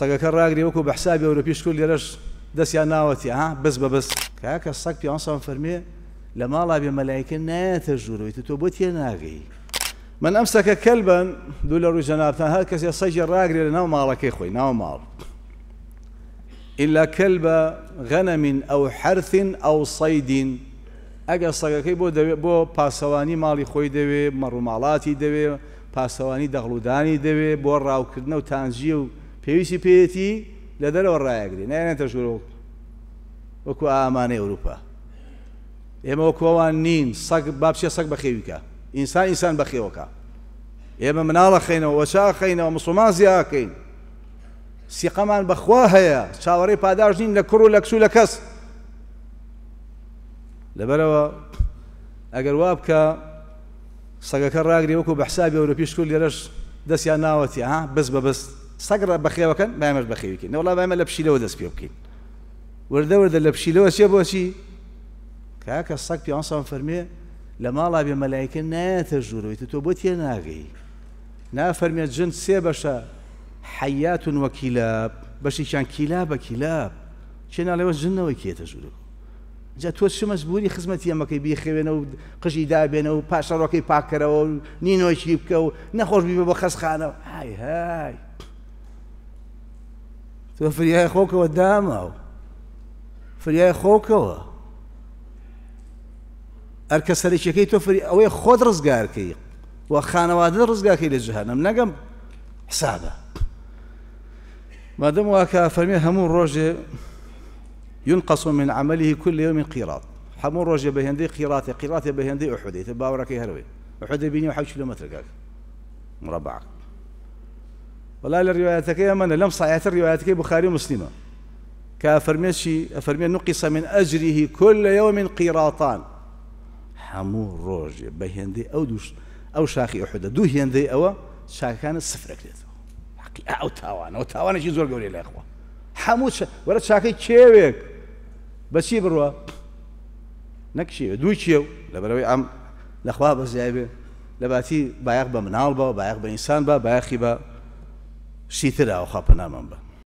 سەگەکە ڕاگری وەکو بە حسابی ئەوروپیش و لێرەش دەستیان ناوەتی ها بەس بە بەس کاکە سەگ پیان فەرمێ لە ماڵا بێ مەلایکە نایەتە ژوورەوەیت تۆ بۆ تێ ناگەی من ئەم سەکە کەلبەن دوو لە ڕوو جەنابان هەر کەسێ سەجی ڕاگرێ لە ناو ماڵەکەی خۆی ناو ماڵ إلا كلب غنم أو حرث أو صيد ئەگەر سەگەکەی بۆ دەوێت بۆ پاسەوانی ماڵی خۆی دەوێ مەڕووماڵاتی دەوێ پاسەوانی دەغڵودانی دەوێ بۆ ڕاوکردن و تانجیە و پێویستی پێێتی لە دەرەوە ڕایەگری نایەنێتە ژور وەکو ئامانەی ئەوروپا ئێمە وەکووان نین سەگ بابچێ سەگ بەخێویکە ئینسان ئینسان بەخێوەکە ئێمە مناڵە خینەوە وەچا خینەوە مسلمان زیاکەین سیقەمان بەخوا هەیە چاوەڕێ پاداش نین لە کوڕ و لە کسو لە کەس لەبەرەوە ئەگەر وا بکە سەگەکە ڕاگری وەکو بە حسابی ئەوروپیشکو لێرەش دەستیان ناوەتی ها بەس بە سەگڕە بەخێوەکەن بامەش بەخێویکەین نەوەڵا بامە لە پشیلەوە دەست پێ بکەین وردە وردە لە پشیلەوە چێ بۆچی کاکە سەگ پیانسان فەرمێ لە ماڵا بێ مەلایکە نایەتە ژوورەوەیت تۆ بۆ تێ ناگەی نافەرمێت جن سێ بەشە حەیات وەکیلاب كلاب کیلاب بە کیلاب چێناڵەوە ژنەوەی کێتە ژوورەوە جا تۆ چ مەزبووری خزمەتی ئەمەکەی بیخێوێنە و قژی دابێنە و پاشەڕۆکەی پاکەرەوە و نینۆکی بکە و نەخۆش بی بخس خانه هاي هاي فالياي خوك ودامه فالياي خوك اركسري شكي توفر او خود رزقاركي وخانواد رزقاركي لجهنم نقم حسابه ما دام واكا فرمي همون روجه ينقص من عمله كل يوم قيراط همون روجه بهندي قيراط قيراط بهندي احدي تباوركي هروي احدي بيني وحب كيلومتر مربع ولا للرواياتك من لم صحيحة الرواياتك بخاري مسلمة كافرمشي أفرمي نقص من أجره كل يوم قيراطان حمور روج بهندي أو دوش أو شاخي أحد دو هندي أو كان الصفر كليته حقي أو تاوان أو تاوان شيء زور قولي يا حمود شا ولا شاخي كيفك بس يبروا نكشي دو كيو لبروي عم الأخوة جايبه لباتي بايغ بمنال با بايغ بإنسان با بايغي با شیتر ئاو خاپەنامان بە